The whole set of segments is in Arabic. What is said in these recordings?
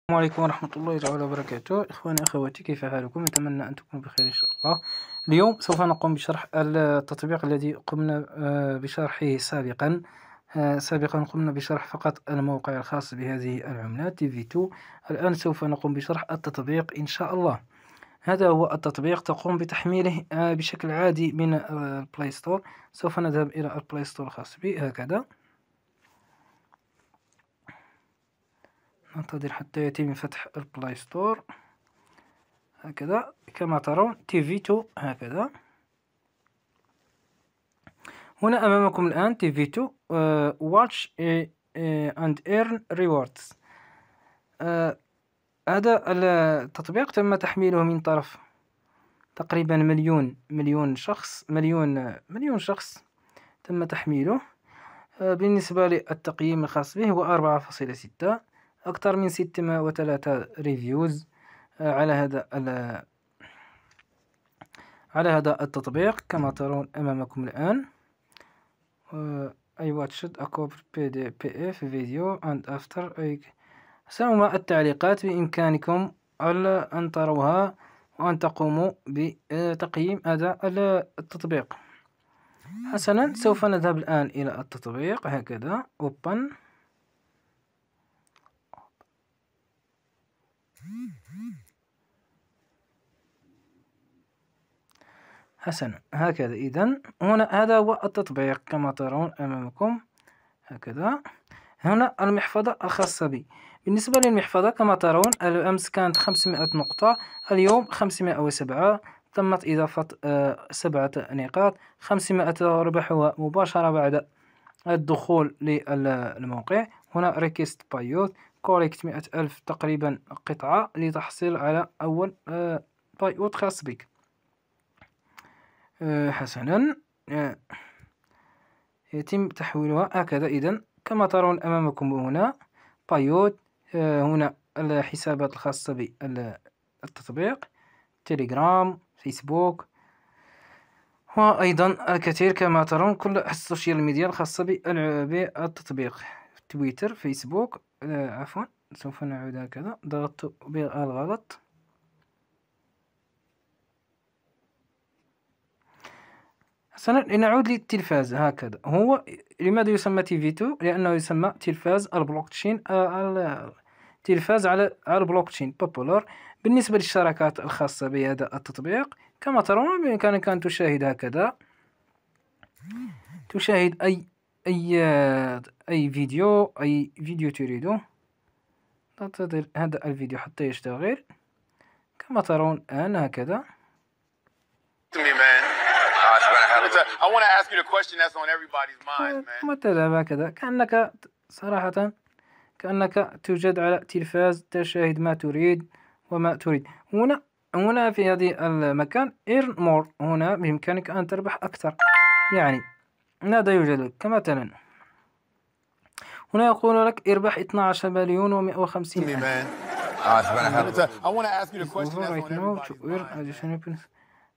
السلام عليكم ورحمة الله تعالى وبركاته إخواني أخواتي كيف حالكم نتمنى أن تكونوا بخير إن شاء الله اليوم سوف نقوم بشرح التطبيق الذي قمنا آه، بشرحه سابقا آه، سابقا قمنا بشرح فقط الموقع الخاص بهذه العملات tv في 2 الآن سوف نقوم بشرح التطبيق إن شاء الله هذا هو التطبيق تقوم بتحميله آه، بشكل عادي من البلاي آه، ستور سوف نذهب إلى البلاي ستور الخاص بي هكذا ننتظر حتى يتم فتح البلاي ستور هكذا كما ترون تي في 2 هكذا هنا أمامكم الآن تي في 2 واتش اند ايرن ريوردز هذا التطبيق تم تحميله من طرف تقريبا مليون مليون شخص مليون مليون شخص تم تحميله آه، بالنسبة للتقييم الخاص به هو أربعة فاصلة ستة أكثر من ستة وثلاثة ريفيوز آه، على هذا على هذا التطبيق كما ترون أمامكم الآن آه، I watched a copy PDF video and after I سوما التعليقات بإمكانكم أن تروها وأن تقوموا بتقييم أداء التطبيق حسنا سوف نذهب الآن إلى التطبيق هكذا open حسنا هكذا إذا هنا هذا هو التطبيق كما ترون أمامكم هكذا هنا المحفظة الخاصة بي بالنسبة للمحفظة كما ترون الأمس كانت 500 نقطة اليوم 507 تمت إضافة آه، سبعة نقاط 500 ربحها مباشرة بعد الدخول للموقع هنا ريكست بايوت كوريكت مئة ألف تقريبا قطعة لتحصل على أول آه، بايوت خاص بك آه، حسنا يتم تحويلها هكذا إذا كما ترون أمامكم هنا بايوت هنا الحسابات الخاصة بالتطبيق تيليجرام فيسبوك وأيضا الكثير كما ترون كل السوشيال ميديا الخاصة بالتطبيق تويتر فيسبوك آه، عفوا سوف نعود هكذا ضغطت بالغلط حسنا لنعود للتلفاز هكذا هو لماذا يسمى تي في 2 لانه يسمى تلفاز البلوكتشين آه، تلفاز على البلوك البلوكتشين بوبولار بالنسبه للشراكات الخاصه بهذا التطبيق كما ترون بامكانك ان تشاهد هكذا تشاهد اي اي آه، اي فيديو اي فيديو تريده ننتظر هذا الفيديو حتى يشتغل كما ترون الان هكذا I want to ask you the question that's on everybody's mind, man. مثلا هكذا كأنك صراحة كأنك توجد على تلفاز تشاهد ما تريد وما تريد هنا هنا في هذه المكان earn more هنا بإمكانك أن تربح أكثر يعني ماذا يوجد لك كمثلا هنا يقول لك اربح 12 مليون و 150 مليون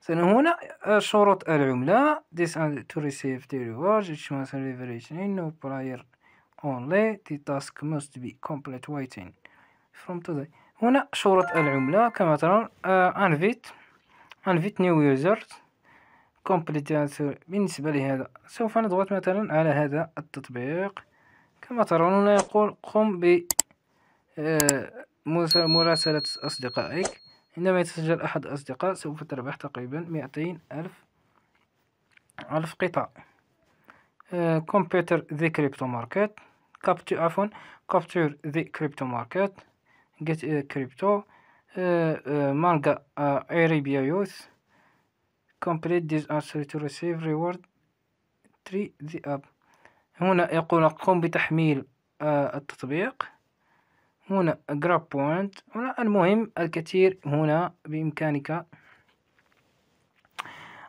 سنة هنا شروط العملة this and to receive the reward it must be in no prior only the task must be complete waiting from today هنا شروط العملة كما ترى انفيت انفيت نيو يوزر كومبليت بالنسبة لهذا سوف نضغط مثلا على هذا التطبيق كما ترون هنا يقول قم ب مراسلة أصدقائك عندما يتسجل أحد الأصدقاء سوف تربح تقريبا مئتين ألف ألف قطع كمبيوتر ذي كريبتو ماركت كابتو عفوا كابتور ذي كريبتو ماركت جيت كريبتو مانجا اريبيا يوث كومبليت this انسر تو ريسيف ريورد تري ذي اب هنا يقول قم بتحميل آه، التطبيق هنا جراب بوينت هنا المهم الكثير هنا بإمكانك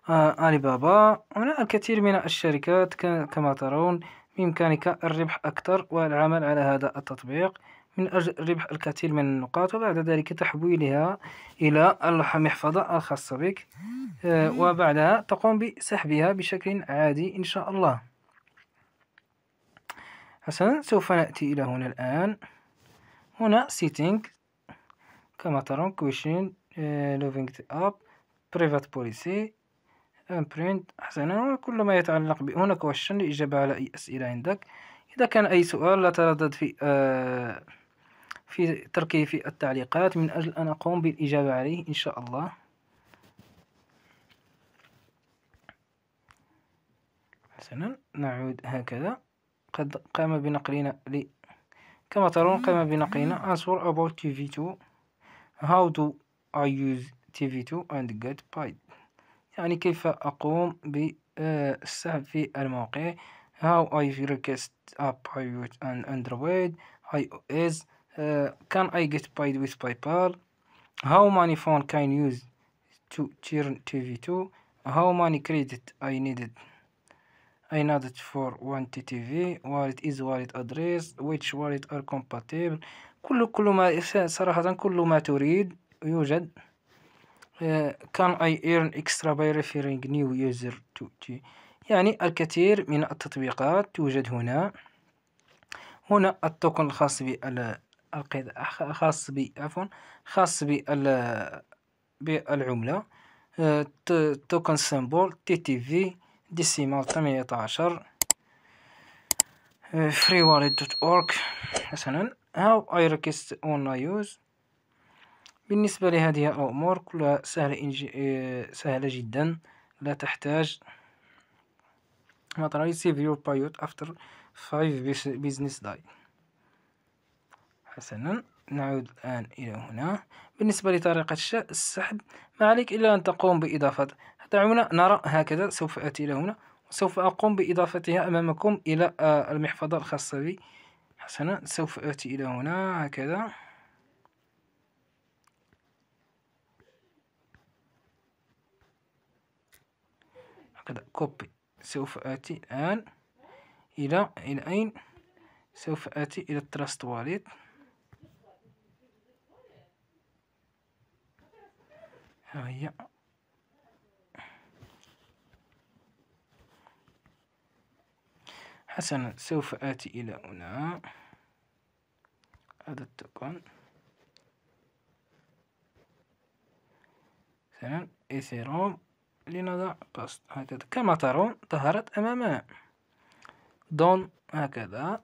آه آلي بابا هنا الكثير من الشركات كما ترون بإمكانك الربح أكثر والعمل على هذا التطبيق من أجل ربح الكثير من النقاط وبعد ذلك تحويلها إلى المحفظة الخاصة بك آه وبعدها تقوم بسحبها بشكل عادي إن شاء الله حسنا سوف نأتي إلى هنا الآن هنا سيتينغ كما ترون كويشن لوفينغ اب بريفات بوليسي امبرينت حسنا كل ما يتعلق به هنا كويشن لإجابة على أي أسئلة عندك إذا كان أي سؤال لا تردد في آه في تركه في التعليقات من أجل أن أقوم بالإجابة عليه إن شاء الله حسنا نعود هكذا قد قام بنقلنا كما ترون قام بنقينا answer about TV2 how do I use TV2 and get paid يعني كيف أقوم بالسحب في الموقع how I request a private and Android iOS uh, can I get paid with PayPal how many phone can use to turn TV2 how many credit I needed I another for one TTV wallet is wallet address which wallet are compatible كل كل ما صراحة كل ما تريد يوجد كان آه، I earn extra by referring new user to يعني الكثير من التطبيقات توجد هنا هنا التوكن الخاص القيد خاص ب عفوا خاص بال بالعملة توكن سيمبول آه، تي تي في ديسيمال ثمانية عشر آه، فري دوت اورك حسنا هاو اي ريكست اون يوز بالنسبة لهذه الأمور كلها سهلة, إنج... آه، سهلة جدا لا تحتاج مطر سيف your بايوت افتر 5 business داي حسنا نعود الآن إلى هنا بالنسبة لطريقة السحب ما عليك إلا أن تقوم بإضافة دعونا نرى هكذا سوف آتي إلى هنا وسوف أقوم بإضافتها أمامكم إلى آه، المحفظة الخاصة بي حسنا سوف آتي إلى هنا هكذا هكذا كوبي سوف آتي الآن إلى إلى أين سوف آتي إلى التراست واليت ها هي حسنا سوف آتي إلى هنا هذا التقن مثلا إيثيروم لنضع باست هكذا كما ترون ظهرت أمامنا دون هكذا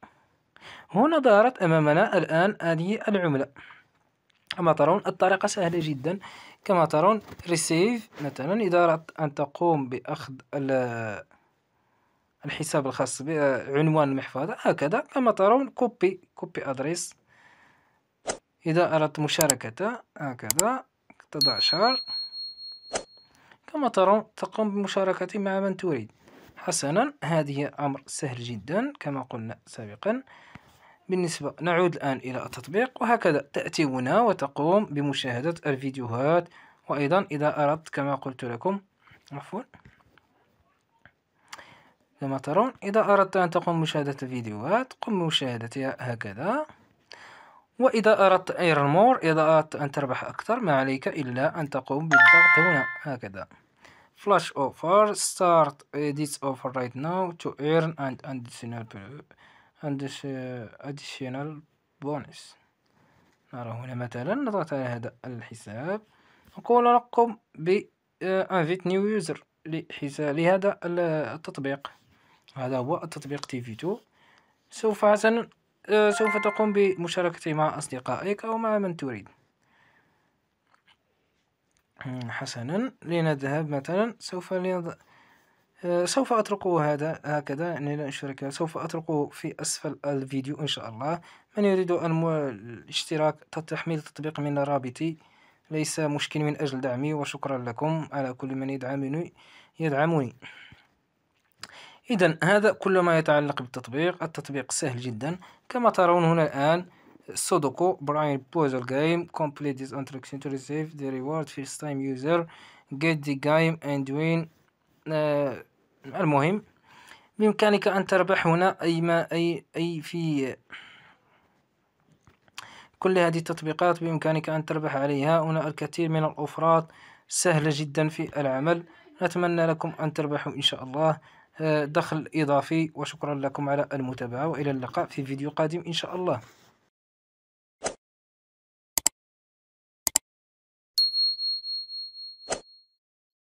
هنا ظهرت أمامنا الآن هذه العملة كما ترون الطريقة سهلة جدا كما ترون ريسيف مثلا إذا أردت أن تقوم بأخذ الحساب الخاص بعنوان المحفظة هكذا كما ترون كوبي كوبي أدريس إذا أردت مشاركته هكذا تضع شار كما ترون تقوم بمشاركة مع من تريد حسنا هذه أمر سهل جدا كما قلنا سابقا بالنسبة نعود الآن إلى التطبيق وهكذا تأتي هنا وتقوم بمشاهدة الفيديوهات وأيضا إذا أردت كما قلت لكم عفوا كما ترون إذا أردت أن تقوم بمشاهدة الفيديوهات قم بمشاهدتها هكذا وإذا أردت ايرن مور إذا أردت أن تربح أكثر ما عليك إلا أن تقوم بالضغط هنا هكذا Flash offer start this offer right now to earn an additional additional bonus نرى هنا مثلا نضغط على هذا الحساب نقول نقم ب آه، invite new user لهذا التطبيق هذا هو التطبيق تي في تو سوف حسنا آه، سوف تقوم بمشاركته مع أصدقائك أو مع من تريد حسنا لنذهب مثلا سوف لنض... آه، سوف أتركه هذا هكذا يعني لا أشترك سوف أتركه في أسفل الفيديو إن شاء الله من يريد الم... الاشتراك تحميل التطبيق من رابطي ليس مشكل من أجل دعمي وشكرا لكم على كل من يدعمني يدعمني إذا هذا كل ما يتعلق بالتطبيق التطبيق سهل جدا كما ترون هنا الآن سودوكو براين بوزل جيم complete this instruction to receive the reward first time user get the game and win آه المهم بإمكانك أن تربح هنا أي ما أي أي في كل هذه التطبيقات بإمكانك أن تربح عليها هنا الكثير من الأفراد سهلة جدا في العمل نتمنى لكم أن تربحوا إن شاء الله آه، دخل إضافي وشكرا لكم على المتابعة وإلى اللقاء في فيديو قادم إن شاء الله